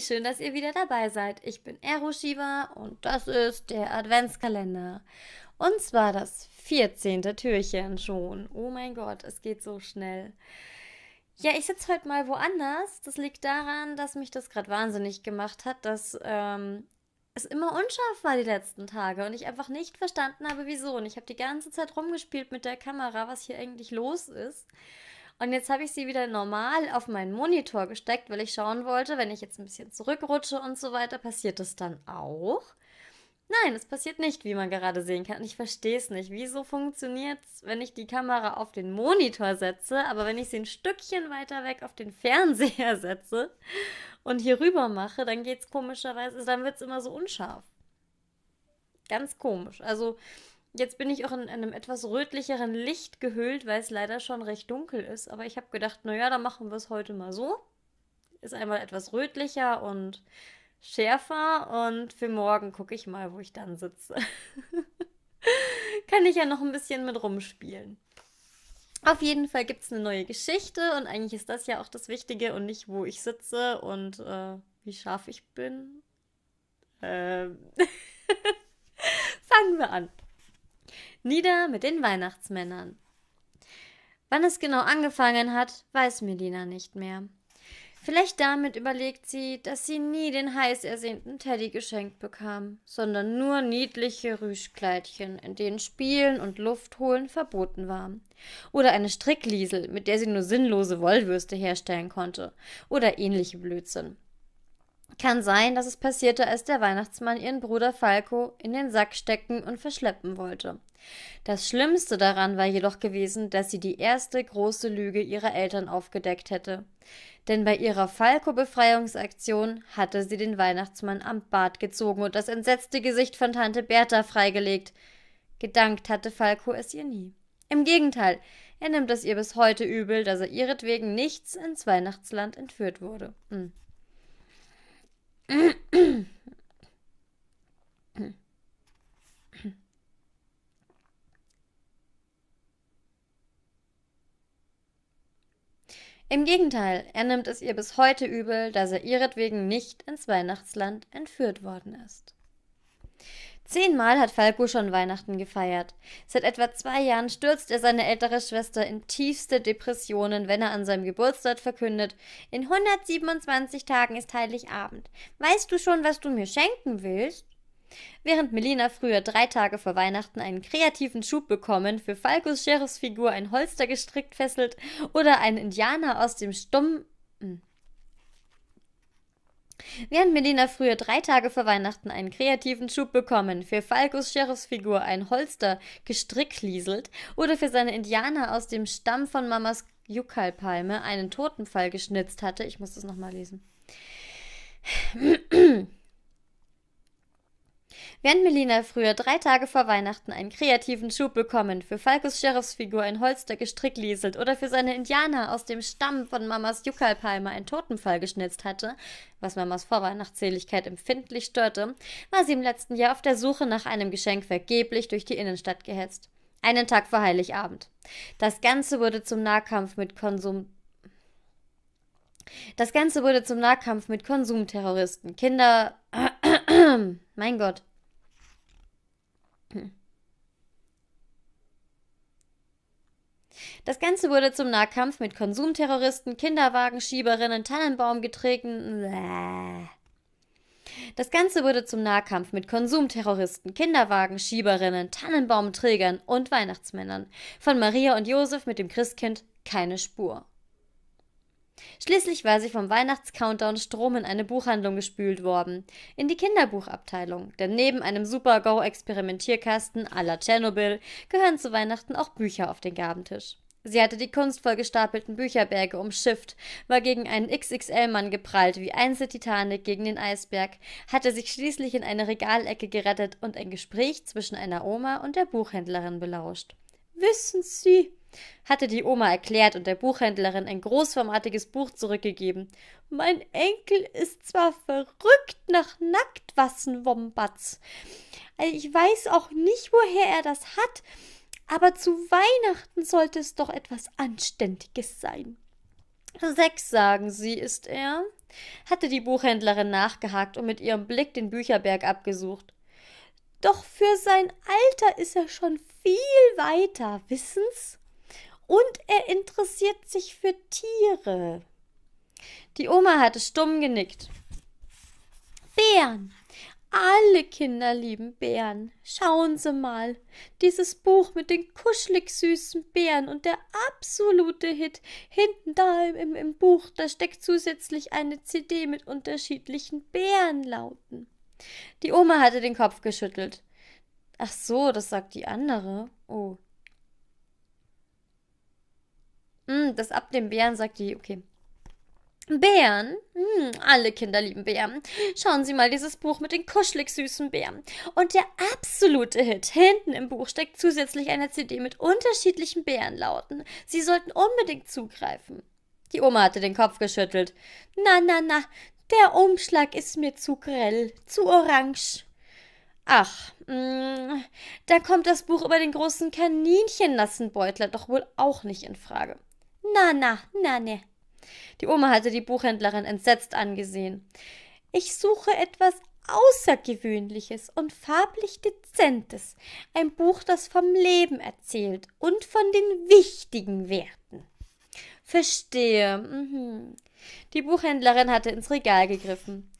schön, dass ihr wieder dabei seid. Ich bin Eroshiva und das ist der Adventskalender. Und zwar das 14. Türchen schon. Oh mein Gott, es geht so schnell. Ja, ich sitze heute mal woanders. Das liegt daran, dass mich das gerade wahnsinnig gemacht hat, dass ähm, es immer unscharf war die letzten Tage und ich einfach nicht verstanden habe, wieso. Und ich habe die ganze Zeit rumgespielt mit der Kamera, was hier eigentlich los ist. Und jetzt habe ich sie wieder normal auf meinen Monitor gesteckt, weil ich schauen wollte, wenn ich jetzt ein bisschen zurückrutsche und so weiter, passiert das dann auch? Nein, es passiert nicht, wie man gerade sehen kann. Ich verstehe es nicht. Wieso funktioniert es, wenn ich die Kamera auf den Monitor setze, aber wenn ich sie ein Stückchen weiter weg auf den Fernseher setze und hier rüber mache, dann geht es komischerweise, dann wird es immer so unscharf. Ganz komisch. Also Jetzt bin ich auch in, einem etwas rötlicheren Licht gehüllt, weil es leider schon recht dunkel ist. Aber ich habe gedacht, naja, dann machen wir es heute mal so. Ist einmal etwas rötlicher und schärfer und für morgen gucke ich mal, wo ich dann sitze. Kann ich ja noch ein bisschen mit rumspielen. Auf jeden Fall gibt es eine neue Geschichte und eigentlich ist das ja auch das Wichtige und nicht, wo ich sitze und äh, wie scharf ich bin. Ähm Fangen wir an. Nieder mit den Weihnachtsmännern. Wann es genau angefangen hat, weiß Medina nicht mehr. Vielleicht damit überlegt sie, dass sie nie den heiß ersehnten Teddy geschenkt bekam, sondern nur niedliche Rüschkleidchen, in denen Spielen und Luftholen verboten waren. Oder eine Strickliesel, mit der sie nur sinnlose Wollwürste herstellen konnte. Oder ähnliche Blödsinn. Kann sein, dass es passierte, als der Weihnachtsmann ihren Bruder Falco in den Sack stecken und verschleppen wollte. Das Schlimmste daran war jedoch gewesen, dass sie die erste große Lüge ihrer Eltern aufgedeckt hätte. Denn bei ihrer Falco-Befreiungsaktion hatte sie den Weihnachtsmann am Bart gezogen und das entsetzte Gesicht von Tante Bertha freigelegt. Gedankt hatte Falco es ihr nie. Im Gegenteil, er nimmt es ihr bis heute übel, dass er ihretwegen nichts ins Weihnachtsland entführt wurde. Hm. Im Gegenteil, er nimmt es ihr bis heute übel, dass er ihretwegen nicht ins Weihnachtsland entführt worden ist. Zehnmal hat Falco schon Weihnachten gefeiert. Seit etwa zwei Jahren stürzt er seine ältere Schwester in tiefste Depressionen, wenn er an seinem Geburtstag verkündet, in 127 Tagen ist Heiligabend. Weißt du schon, was du mir schenken willst? Während Melina früher drei Tage vor Weihnachten einen kreativen Schub bekommen, für Falkos Sheriffsfigur ein Holster gestrickt fesselt oder einen Indianer aus dem Stumm hm, Während Melina früher drei Tage vor Weihnachten einen kreativen Schub bekommen, für Falkos Sheriffsfigur ein Holster gestricklieselt oder für seine Indianer aus dem Stamm von Mamas Juckalpalme einen Totenfall geschnitzt hatte, ich muss das nochmal lesen. Während Melina früher drei Tage vor Weihnachten einen kreativen Schub bekommen, für Falkos Sheriffsfigur ein Holster gestrickt lieselt oder für seine Indianer aus dem Stamm von Mamas Juckalpalme einen Totenfall geschnitzt hatte, was Mamas Vorweihnachtsseligkeit empfindlich störte, war sie im letzten Jahr auf der Suche nach einem Geschenk vergeblich durch die Innenstadt gehetzt. Einen Tag vor Heiligabend. Das Ganze wurde zum Nahkampf mit Konsum das Ganze wurde zum Nahkampf mit Konsumterroristen. Kinder. Mein Gott. Hm. Das Ganze wurde zum Nahkampf mit Konsumterroristen, Kinderwagenschieberinnen, Tannenbaumgetretenen. Das Ganze wurde zum Nahkampf mit Konsumterroristen, Kinderwagenschieberinnen, Tannenbaumträgern und Weihnachtsmännern. Von Maria und Josef mit dem Christkind keine Spur. Schließlich war sie vom Weihnachtscountdown Strom in eine Buchhandlung gespült worden, in die Kinderbuchabteilung, denn neben einem Super-Go-Experimentierkasten à la Tschernobyl gehören zu Weihnachten auch Bücher auf den Gabentisch. Sie hatte die kunstvoll gestapelten Bücherberge umschifft, war gegen einen XXL-Mann geprallt wie Einzel Titanic gegen den Eisberg, hatte sich schließlich in eine Regalecke gerettet und ein Gespräch zwischen einer Oma und der Buchhändlerin belauscht. Wissen Sie, hatte die Oma erklärt und der Buchhändlerin ein großformatiges Buch zurückgegeben. Mein Enkel ist zwar verrückt nach Nacktwassenwombats. Also ich weiß auch nicht, woher er das hat, aber zu Weihnachten sollte es doch etwas Anständiges sein. Sechs, sagen Sie, ist er? hatte die Buchhändlerin nachgehakt und mit ihrem Blick den Bücherberg abgesucht. Doch für sein Alter ist er schon viel weiter, wissen's? und er interessiert sich für Tiere. Die Oma hatte stumm genickt. Bären. Alle Kinder lieben Bären. Schauen Sie mal. Dieses Buch mit den kuschelig süßen Bären und der absolute Hit. Hinten da im, im Buch, da steckt zusätzlich eine CD mit unterschiedlichen Bärenlauten. Die Oma hatte den Kopf geschüttelt. Ach so, das sagt die andere. Oh. Mm, das ab dem Bären sagt die, okay. Bären? Hm, alle Kinder lieben Bären. Schauen Sie mal dieses Buch mit den kuschelig süßen Bären. Und der absolute Hit. Hinten im Buch steckt zusätzlich eine CD mit unterschiedlichen Bärenlauten. Sie sollten unbedingt zugreifen. Die Oma hatte den Kopf geschüttelt. Na, na, na, der Umschlag ist mir zu grell, zu orange. Ach, hm, da kommt das Buch über den großen Kaninchennassenbeutler doch wohl auch nicht in Frage. Na, na, na, ne. Die Oma hatte die Buchhändlerin entsetzt angesehen. Ich suche etwas Außergewöhnliches und farblich Dezentes. Ein Buch, das vom Leben erzählt und von den wichtigen Werten. Verstehe. Mhm. Die Buchhändlerin hatte ins Regal gegriffen.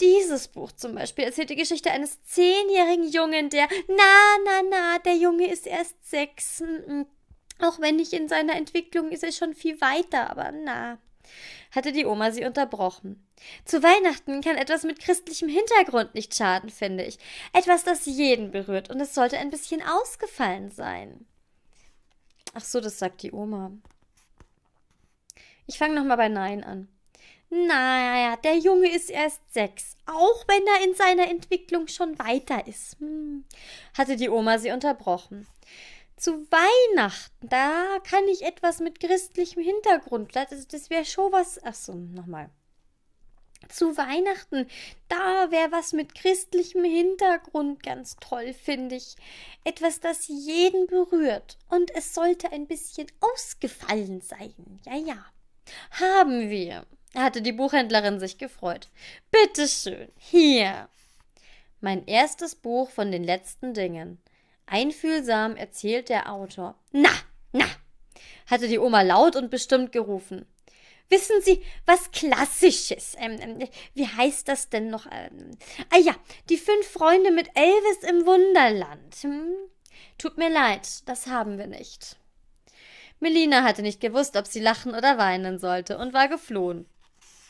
Dieses Buch zum Beispiel erzählt die Geschichte eines zehnjährigen Jungen, der. Na, na, na, der Junge ist erst sechs. Mhm. Auch wenn ich in seiner Entwicklung ist er schon viel weiter, aber na, hatte die Oma sie unterbrochen. Zu Weihnachten kann etwas mit christlichem Hintergrund nicht schaden, finde ich. Etwas, das jeden berührt, und es sollte ein bisschen ausgefallen sein. Ach so, das sagt die Oma. Ich fange nochmal bei Nein an. Naja, der Junge ist erst sechs, auch wenn er in seiner Entwicklung schon weiter ist, hm, hatte die Oma sie unterbrochen zu Weihnachten. Da kann ich etwas mit christlichem Hintergrund. Das, das wäre schon was. Achso, nochmal. Zu Weihnachten, da wäre was mit christlichem Hintergrund ganz toll, finde ich. Etwas, das jeden berührt. Und es sollte ein bisschen ausgefallen sein. Ja, ja. Haben wir, hatte die Buchhändlerin sich gefreut. Bitteschön, hier. Mein erstes Buch von den letzten Dingen. Einfühlsam erzählt der Autor. Na, na, hatte die Oma laut und bestimmt gerufen. Wissen Sie, was Klassisches? Ähm, ähm, wie heißt das denn noch? Ähm, ah ja, die fünf Freunde mit Elvis im Wunderland. Hm? Tut mir leid, das haben wir nicht. Melina hatte nicht gewusst, ob sie lachen oder weinen sollte und war geflohen.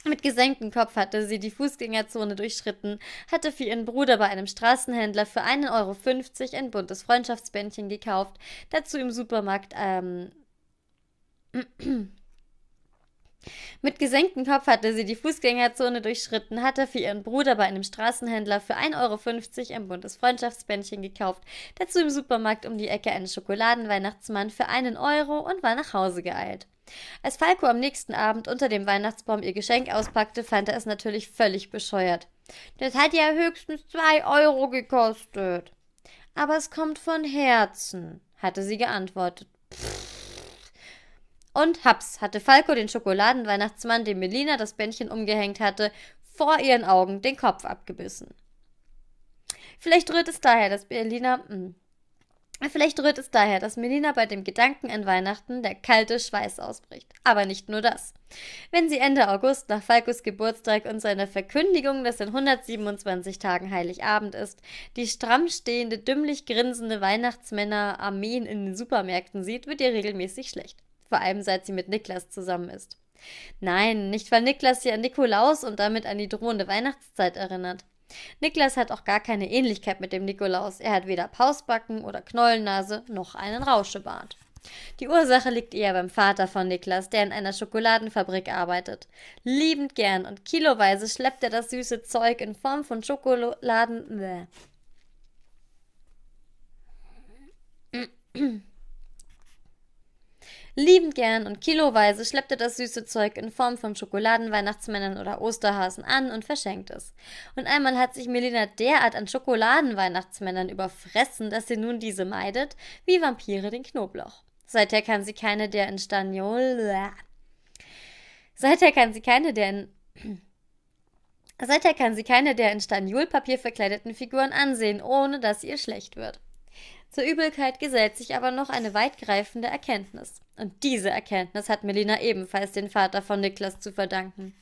Mit gesenktem Kopf hatte sie die Fußgängerzone durchschritten, hatte für ihren Bruder bei einem Straßenhändler für 1,50 Euro ein buntes Freundschaftsbändchen gekauft, dazu im Supermarkt ähm, mit gesenktem Kopf hatte sie die Fußgängerzone durchschritten, hatte für ihren Bruder bei einem Straßenhändler für 1,50 Euro ein buntes Freundschaftsbändchen gekauft, dazu im Supermarkt um die Ecke einen Schokoladenweihnachtsmann für einen Euro und war nach Hause geeilt. Als Falco am nächsten Abend unter dem Weihnachtsbaum ihr Geschenk auspackte, fand er es natürlich völlig bescheuert. Das hat ja höchstens zwei Euro gekostet. Aber es kommt von Herzen, hatte sie geantwortet. Und haps, hatte Falco den Schokoladenweihnachtsmann, dem Melina das Bändchen umgehängt hatte, vor ihren Augen den Kopf abgebissen. Vielleicht rührt es daher, dass Berliner hm, Vielleicht rührt es daher, dass Melina bei dem Gedanken an Weihnachten der kalte Schweiß ausbricht. Aber nicht nur das. Wenn sie Ende August nach Falkos Geburtstag und seiner Verkündigung, dass in 127 Tagen Heiligabend ist, die stramm stehende, dümmlich grinsende Weihnachtsmänner Armeen in den Supermärkten sieht, wird ihr regelmäßig schlecht. Vor allem seit sie mit Niklas zusammen ist. Nein, nicht weil Niklas sie an Nikolaus und damit an die drohende Weihnachtszeit erinnert. Niklas hat auch gar keine Ähnlichkeit mit dem Nikolaus. Er hat weder Pausbacken oder Knollennase noch einen Rauschebart. Die Ursache liegt eher beim Vater von Niklas, der in einer Schokoladenfabrik arbeitet. Liebend gern und kiloweise schleppt er das süße Zeug in Form von Schokoladen. Bäh liebend gern und kiloweise schleppt er das süße Zeug in Form von Schokoladenweihnachtsmännern oder Osterhasen an und verschenkt es. Und einmal hat sich Melina derart an Schokoladenweihnachtsmännern überfressen, dass sie nun diese meidet, wie Vampire den Knoblauch. Seither kann sie keine der in Stagnol. Seither kann sie keine der in. Seither kann sie keine der in Staniolpapier verkleideten Figuren ansehen, ohne dass ihr schlecht wird. Zur Übelkeit gesellt sich aber noch eine weitgreifende Erkenntnis. Und diese Erkenntnis hat Melina ebenfalls den Vater von Niklas zu verdanken.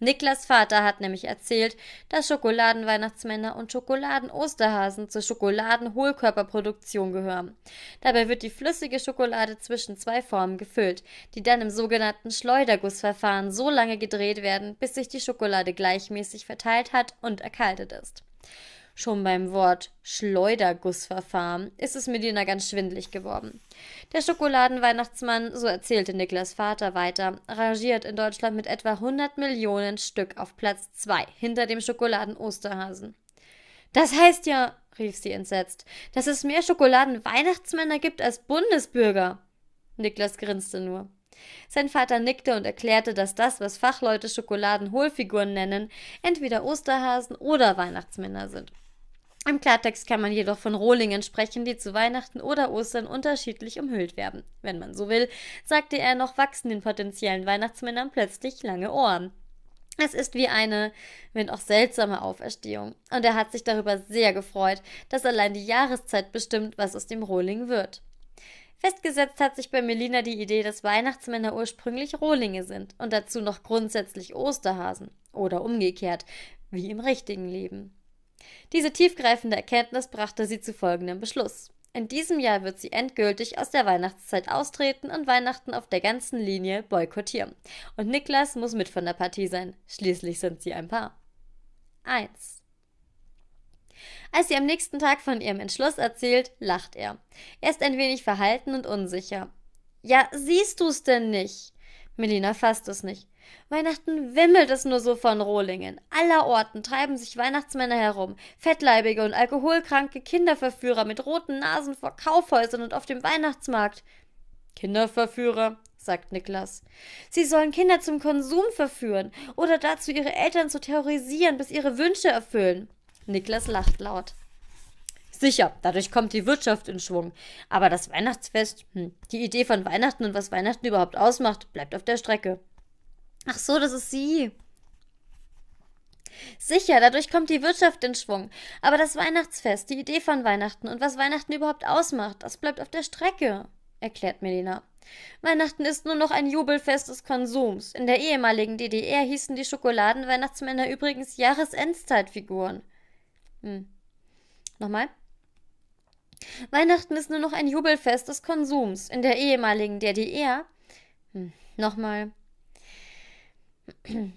Niklas Vater hat nämlich erzählt, dass Schokoladenweihnachtsmänner und Schokoladen-Osterhasen zur Schokoladen-Hohlkörperproduktion gehören. Dabei wird die flüssige Schokolade zwischen zwei Formen gefüllt, die dann im sogenannten Schleudergussverfahren so lange gedreht werden, bis sich die Schokolade gleichmäßig verteilt hat und erkaltet ist. Schon beim Wort Schleudergussverfahren ist es Medina ganz schwindlig geworden. Der Schokoladenweihnachtsmann, so erzählte Niklas Vater weiter, rangiert in Deutschland mit etwa 100 Millionen Stück auf Platz 2 hinter dem Schokoladen-Osterhasen. Das heißt ja, rief sie entsetzt, dass es mehr Schokoladenweihnachtsmänner gibt als Bundesbürger. Niklas grinste nur. Sein Vater nickte und erklärte, dass das, was Fachleute Schokoladenhohlfiguren nennen, entweder Osterhasen oder Weihnachtsmänner sind. Im Klartext kann man jedoch von Rohlingen sprechen, die zu Weihnachten oder Ostern unterschiedlich umhüllt werden. Wenn man so will, sagte er noch, wachsen den potenziellen Weihnachtsmännern plötzlich lange Ohren. Es ist wie eine, wenn auch seltsame Auferstehung. Und er hat sich darüber sehr gefreut, dass allein die Jahreszeit bestimmt, was aus dem Rohling wird. Festgesetzt hat sich bei Melina die Idee, dass Weihnachtsmänner ursprünglich Rohlinge sind und dazu noch grundsätzlich Osterhasen oder umgekehrt, wie im richtigen Leben. Diese tiefgreifende Erkenntnis brachte sie zu folgendem Beschluss. In diesem Jahr wird sie endgültig aus der Weihnachtszeit austreten und Weihnachten auf der ganzen Linie boykottieren. Und Niklas muss mit von der Partie sein. Schließlich sind sie ein Paar. 1. Als sie am nächsten Tag von ihrem Entschluss erzählt, lacht er. Er ist ein wenig verhalten und unsicher. Ja, siehst du's denn nicht? Melina fasst es nicht. Weihnachten wimmelt es nur so von Rohlingen. Aller Orten treiben sich Weihnachtsmänner herum. Fettleibige und alkoholkranke Kinderverführer mit roten Nasen vor Kaufhäusern und auf dem Weihnachtsmarkt. Kinderverführer, sagt Niklas. Sie sollen Kinder zum Konsum verführen oder dazu ihre Eltern zu terrorisieren, bis ihre Wünsche erfüllen. Niklas lacht laut. Sicher, dadurch kommt die Wirtschaft in Schwung. Aber das Weihnachtsfest, hm, die Idee von Weihnachten und was Weihnachten überhaupt ausmacht, bleibt auf der Strecke. Ach so, das ist sie. Sicher, dadurch kommt die Wirtschaft in Schwung. Aber das Weihnachtsfest, die Idee von Weihnachten und was Weihnachten überhaupt ausmacht, das bleibt auf der Strecke, erklärt Melina. Weihnachten ist nur noch ein Jubelfest des Konsums. In der ehemaligen DDR hießen die Schokoladenweihnachtsmänner übrigens Jahresendzeitfiguren. Hm. Nochmal? Weihnachten ist nur noch ein Jubelfest des Konsums in der ehemaligen DDR. Hm, nochmal.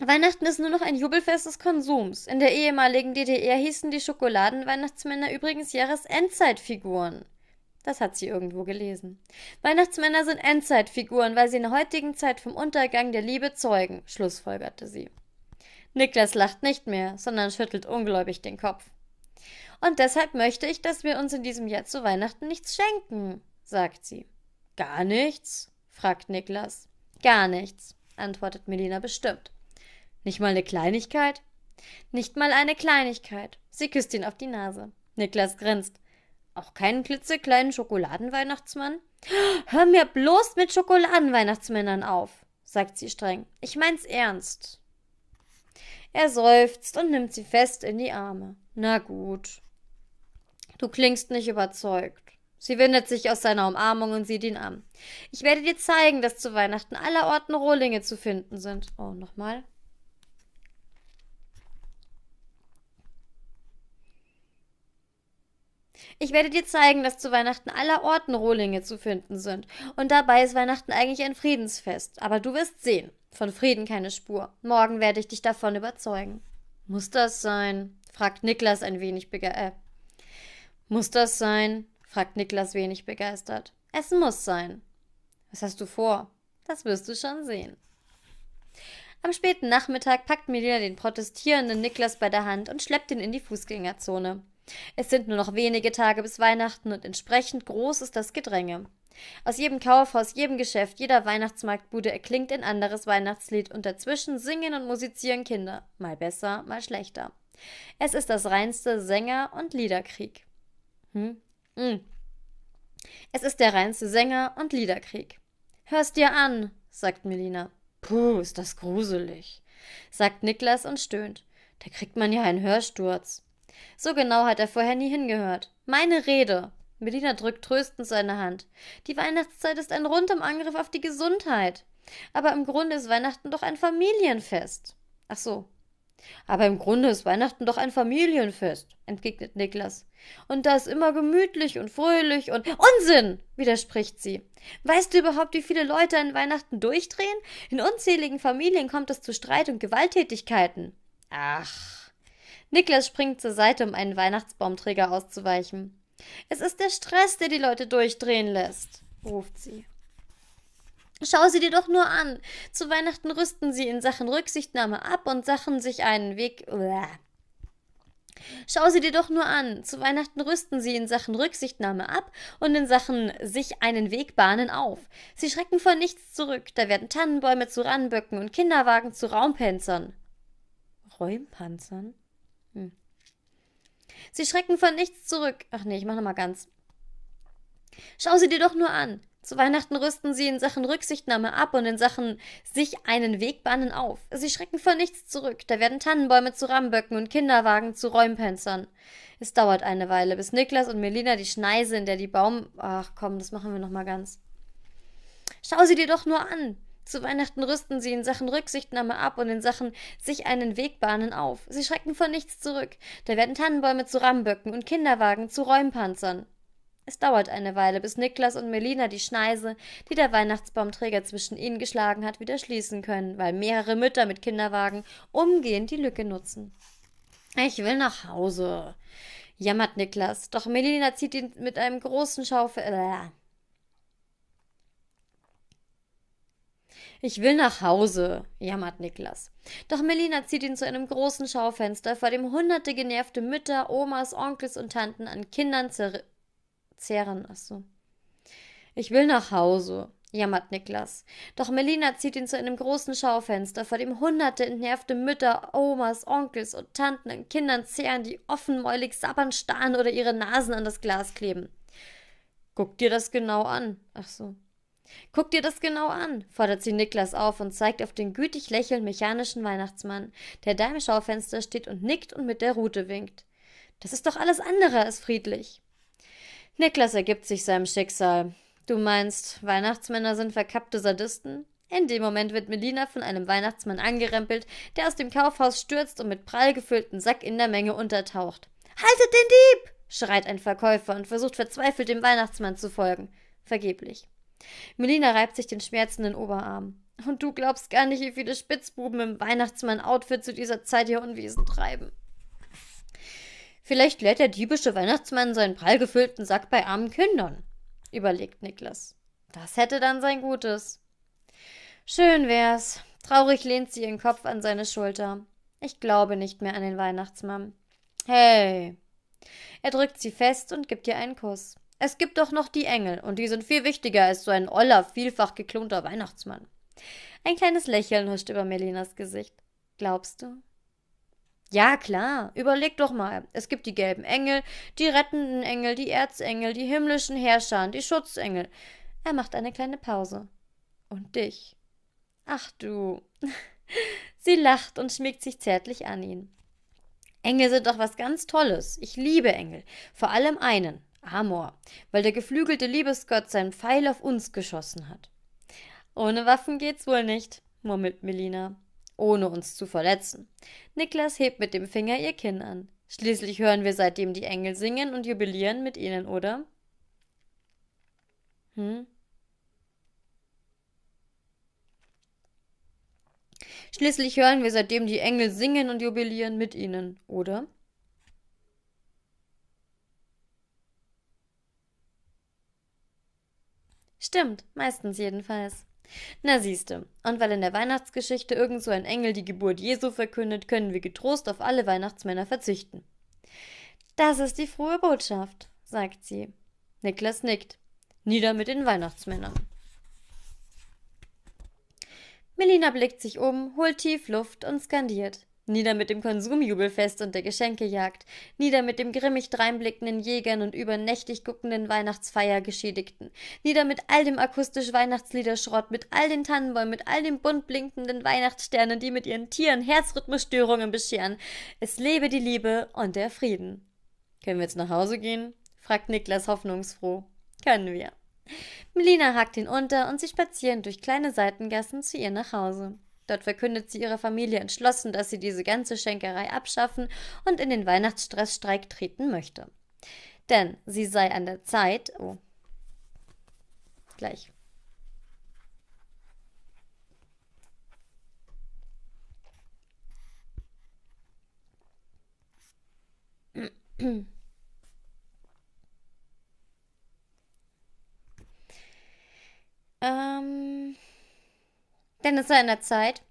Weihnachten ist nur noch ein Jubelfest des Konsums. In der ehemaligen DDR hießen die Schokoladenweihnachtsmänner übrigens Jahresendzeitfiguren. Das hat sie irgendwo gelesen. Weihnachtsmänner sind Endzeitfiguren, weil sie in der heutigen Zeit vom Untergang der Liebe zeugen, schlussfolgerte sie. Niklas lacht nicht mehr, sondern schüttelt ungläubig den Kopf. Und deshalb möchte ich, dass wir uns in diesem Jahr zu Weihnachten nichts schenken, sagt sie. Gar nichts? fragt Niklas. Gar nichts, antwortet Melina bestimmt. Nicht mal eine Kleinigkeit? Nicht mal eine Kleinigkeit. Sie küsst ihn auf die Nase. Niklas grinst. Auch keinen klitzekleinen Schokoladenweihnachtsmann? Hör mir bloß mit Schokoladenweihnachtsmännern auf, sagt sie streng. Ich mein's ernst. Er seufzt und nimmt sie fest in die Arme. Na gut, Du klingst nicht überzeugt. Sie windet sich aus seiner Umarmung und sieht ihn an. Ich werde dir zeigen, dass zu Weihnachten aller Orten Rohlinge zu finden sind. Oh, nochmal. Ich werde dir zeigen, dass zu Weihnachten aller Orten Rohlinge zu finden sind. Und dabei ist Weihnachten eigentlich ein Friedensfest. Aber du wirst sehen. Von Frieden keine Spur. Morgen werde ich dich davon überzeugen. Muss das sein? fragt Niklas ein wenig begeistert. Äh, muss das sein? fragt Niklas wenig begeistert. Es muss sein. Was hast du vor? Das wirst du schon sehen. Am späten Nachmittag packt Melina den protestierenden Niklas bei der Hand und schleppt ihn in die Fußgängerzone. Es sind nur noch wenige Tage bis Weihnachten und entsprechend groß ist das Gedränge. Aus jedem Kaufhaus, jedem Geschäft, jeder Weihnachtsmarktbude erklingt ein anderes Weihnachtslied und dazwischen singen und musizieren Kinder, mal besser, mal schlechter. Es ist das reinste Sänger- und Liederkrieg. Hm? Hm. Es ist der reinste Sänger und Liederkrieg. Hör's dir an, sagt Melina. Puh, ist das gruselig, sagt Niklas und stöhnt. Da kriegt man ja einen Hörsturz. So genau hat er vorher nie hingehört. Meine Rede! Melina drückt tröstend seine Hand. Die Weihnachtszeit ist ein rundem Angriff auf die Gesundheit. Aber im Grunde ist Weihnachten doch ein Familienfest. Ach so, aber im Grunde ist Weihnachten doch ein Familienfest, entgegnet Niklas. Und da ist immer gemütlich und fröhlich und Unsinn, widerspricht sie. Weißt du überhaupt, wie viele Leute an Weihnachten durchdrehen? In unzähligen Familien kommt es zu Streit und Gewalttätigkeiten. Ach. Niklas springt zur Seite, um einen Weihnachtsbaumträger auszuweichen. Es ist der Stress, der die Leute durchdrehen lässt, ruft sie. Schau sie dir doch nur an. Zu Weihnachten rüsten sie in Sachen Rücksichtnahme ab und Sachen sich einen Weg. Schau sie dir doch nur an. Zu Weihnachten rüsten sie in Sachen Rücksichtnahme ab und in Sachen sich einen Weg bahnen auf. Sie schrecken vor nichts zurück. Da werden Tannenbäume zu Rannböcken und Kinderwagen zu Raumpanzern. Räumpanzern? Hm. Sie schrecken vor nichts zurück. Ach nee, ich mach nochmal ganz. Schau sie dir doch nur an. Zu Weihnachten rüsten sie in Sachen Rücksichtnahme ab und in Sachen sich einen Weg bahnen auf. Sie schrecken vor nichts zurück. Da werden Tannenbäume zu Rammböcken und Kinderwagen zu Räumpensern. Es dauert eine Weile, bis Niklas und Melina die Schneise, in der die Baum... Ach komm, das machen wir nochmal ganz. Schau sie dir doch nur an. Zu Weihnachten rüsten sie in Sachen Rücksichtnahme ab und in Sachen sich einen Weg bahnen auf. Sie schrecken vor nichts zurück. Da werden Tannenbäume zu Rammböcken und Kinderwagen zu Räumpanzern. Es dauert eine Weile, bis Niklas und Melina die Schneise, die der Weihnachtsbaumträger zwischen ihnen geschlagen hat, wieder schließen können, weil mehrere Mütter mit Kinderwagen umgehend die Lücke nutzen. Ich will nach Hause, jammert Niklas, doch Melina zieht ihn mit einem großen Schaufel. Äh, ich will nach Hause, jammert Niklas. Doch Melina zieht ihn zu einem großen Schaufenster, vor dem hunderte genervte Mütter, Omas, Onkels und Tanten an Kindern zerrissen zehren ach so. Ich will nach Hause, jammert Niklas. Doch Melina zieht ihn zu einem großen Schaufenster, vor dem hunderte entnervte Mütter, Omas, Onkels und Tanten an Kindern zehren, die offenmäulig sabbern, starren oder ihre Nasen an das Glas kleben. Guck dir das genau an. Ach so. Guck dir das genau an, fordert sie Niklas auf und zeigt auf den gütig lächelnd mechanischen Weihnachtsmann, der da im Schaufenster steht und nickt und mit der Rute winkt. Das ist doch alles andere als friedlich. Niklas ergibt sich seinem Schicksal. Du meinst, Weihnachtsmänner sind verkappte Sadisten? In dem Moment wird Melina von einem Weihnachtsmann angerempelt, der aus dem Kaufhaus stürzt und mit prall gefüllten Sack in der Menge untertaucht. Haltet den Dieb! schreit ein Verkäufer und versucht verzweifelt dem Weihnachtsmann zu folgen. Vergeblich. Melina reibt sich den schmerzenden Oberarm. Und du glaubst gar nicht, wie viele Spitzbuben im Weihnachtsmann-Outfit zu dieser Zeit ihr Unwesen treiben. Vielleicht leert der diebische Weihnachtsmann seinen prall gefüllten Sack bei armen Kindern, überlegt Niklas. Das hätte dann sein Gutes. Schön wär's. Traurig lehnt sie ihren Kopf an seine Schulter. Ich glaube nicht mehr an den Weihnachtsmann. Hey. Er drückt sie fest und gibt ihr einen Kuss. Es gibt doch noch die Engel, und die sind viel wichtiger als so ein oller, vielfach geklonter Weihnachtsmann. Ein kleines Lächeln huscht über Melinas Gesicht. Glaubst du? Ja, klar. Überleg doch mal. Es gibt die gelben Engel, die rettenden Engel, die Erzengel, die himmlischen Herrscher, die Schutzengel. Er macht eine kleine Pause. Und dich. Ach du. Sie lacht und schmiegt sich zärtlich an ihn. Engel sind doch was ganz Tolles. Ich liebe Engel. Vor allem einen, Amor, weil der geflügelte Liebesgott seinen Pfeil auf uns geschossen hat. Ohne Waffen geht's wohl nicht, murmelt Melina ohne uns zu verletzen. Niklas hebt mit dem Finger ihr Kinn an. Schließlich hören wir seitdem die Engel singen und jubilieren mit ihnen, oder? Hm? Schließlich hören wir seitdem die Engel singen und jubilieren mit ihnen, oder? Stimmt, meistens jedenfalls. Na siehste, und weil in der Weihnachtsgeschichte irgend so ein Engel die Geburt Jesu verkündet, können wir getrost auf alle Weihnachtsmänner verzichten. Das ist die frohe Botschaft, sagt sie. Niklas nickt. Nieder mit den Weihnachtsmännern. Melina blickt sich um, holt tief Luft und skandiert. Nieder mit dem Konsumjubelfest und der Geschenkejagd, nieder mit dem grimmig dreinblickenden Jägern und übernächtig guckenden Weihnachtsfeiergeschädigten, nieder mit all dem akustisch Weihnachtsliederschrott, mit all den Tannenbäumen, mit all den bunt blinkenden Weihnachtssternen, die mit ihren Tieren Herzrhythmusstörungen bescheren. Es lebe die Liebe und der Frieden. Können wir jetzt nach Hause gehen? fragt Niklas hoffnungsfroh. Können wir. Melina hakt ihn unter und sie spazieren durch kleine Seitengassen zu ihr nach Hause. Dort verkündet sie ihrer Familie entschlossen, dass sie diese ganze Schenkerei abschaffen und in den Weihnachtsstressstreik treten möchte. Denn sie sei an der Zeit. Oh. Gleich. Denn es sei in der Zeit,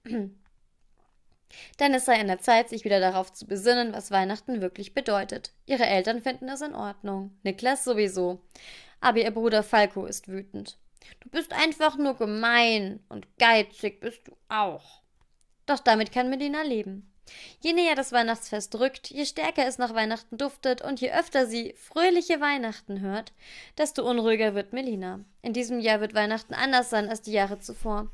denn es sei an der Zeit, sich wieder darauf zu besinnen, was Weihnachten wirklich bedeutet. Ihre Eltern finden es in Ordnung. Niklas sowieso. Aber ihr Bruder Falco ist wütend. Du bist einfach nur gemein und geizig bist du auch. Doch damit kann Melina leben. Je näher das Weihnachtsfest rückt, je stärker es nach Weihnachten duftet und je öfter sie fröhliche Weihnachten hört, desto unruhiger wird Melina. In diesem Jahr wird Weihnachten anders sein als die Jahre zuvor.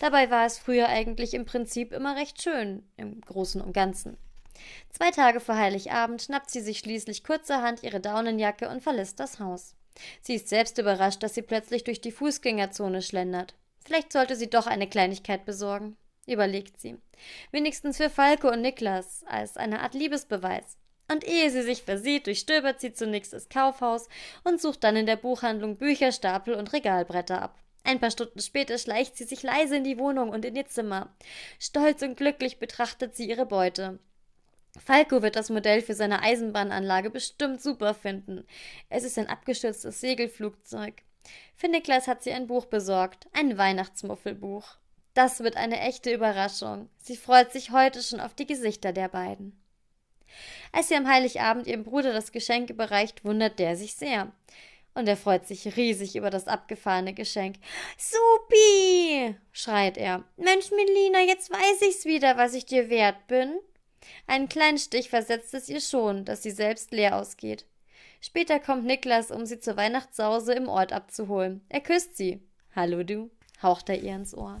Dabei war es früher eigentlich im Prinzip immer recht schön, im Großen und Ganzen. Zwei Tage vor Heiligabend schnappt sie sich schließlich kurzerhand ihre Daunenjacke und verlässt das Haus. Sie ist selbst überrascht, dass sie plötzlich durch die Fußgängerzone schlendert. Vielleicht sollte sie doch eine Kleinigkeit besorgen überlegt sie. Wenigstens für Falco und Niklas als eine Art Liebesbeweis. Und ehe sie sich versieht, durchstöbert sie zunächst das Kaufhaus und sucht dann in der Buchhandlung Bücherstapel und Regalbretter ab. Ein paar Stunden später schleicht sie sich leise in die Wohnung und in ihr Zimmer. Stolz und glücklich betrachtet sie ihre Beute. Falco wird das Modell für seine Eisenbahnanlage bestimmt super finden. Es ist ein abgestürztes Segelflugzeug. Für Niklas hat sie ein Buch besorgt, ein Weihnachtsmuffelbuch. Das wird eine echte Überraschung. Sie freut sich heute schon auf die Gesichter der beiden. Als sie am Heiligabend ihrem Bruder das Geschenk überreicht, wundert der sich sehr. Und er freut sich riesig über das abgefahrene Geschenk. Supi! schreit er. Mensch, Melina, jetzt weiß ich's wieder, was ich dir wert bin. Einen kleinen Stich versetzt es ihr schon, dass sie selbst leer ausgeht. Später kommt Niklas, um sie zur Weihnachtssause im Ort abzuholen. Er küsst sie. Hallo du, haucht er ihr ins Ohr.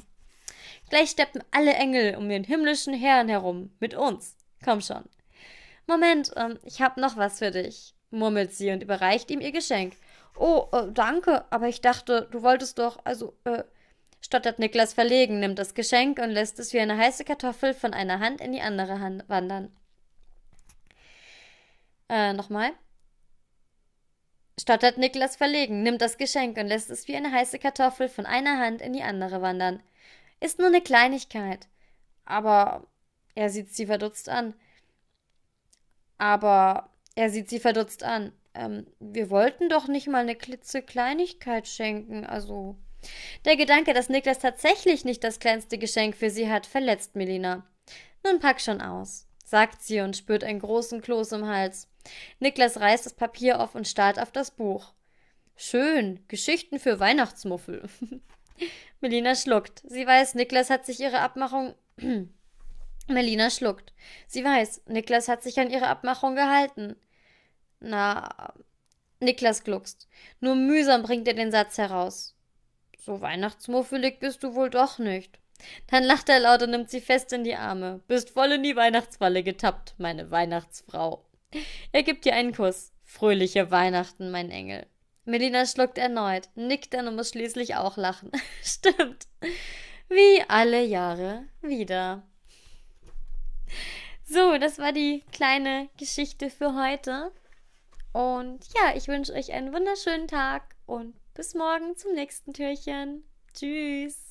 Gleich steppen alle Engel um den himmlischen Herrn herum, mit uns. Komm schon. Moment, ähm, ich hab noch was für dich, murmelt sie und überreicht ihm ihr Geschenk. Oh, äh, danke, aber ich dachte, du wolltest doch, also, äh, stottert Niklas verlegen, nimmt das Geschenk und lässt es wie eine heiße Kartoffel von einer Hand in die andere Hand wandern. Äh, nochmal. Stottert Niklas verlegen, nimmt das Geschenk und lässt es wie eine heiße Kartoffel von einer Hand in die andere wandern. Ist nur eine Kleinigkeit. Aber er sieht sie verdutzt an. Aber er sieht sie verdutzt an. Ähm, wir wollten doch nicht mal eine klitzekleinigkeit schenken, also. Der Gedanke, dass Niklas tatsächlich nicht das kleinste Geschenk für sie hat, verletzt Melina. Nun pack schon aus, sagt sie und spürt einen großen Kloß im Hals. Niklas reißt das Papier auf und starrt auf das Buch. Schön, Geschichten für Weihnachtsmuffel. Melina schluckt. Sie weiß, Niklas hat sich ihre Abmachung. Melina schluckt. Sie weiß, Niklas hat sich an ihre Abmachung gehalten. Na. Niklas gluckst. Nur mühsam bringt er den Satz heraus. So weihnachtsmuffelig bist du wohl doch nicht. Dann lacht er laut und nimmt sie fest in die Arme. Bist voll in die Weihnachtsfalle getappt, meine Weihnachtsfrau. Er gibt ihr einen Kuss. Fröhliche Weihnachten, mein Engel. Melina schluckt erneut, nickt dann und muss schließlich auch lachen. Stimmt. Wie alle Jahre wieder. So, das war die kleine Geschichte für heute. Und ja, ich wünsche euch einen wunderschönen Tag und bis morgen zum nächsten Türchen. Tschüss.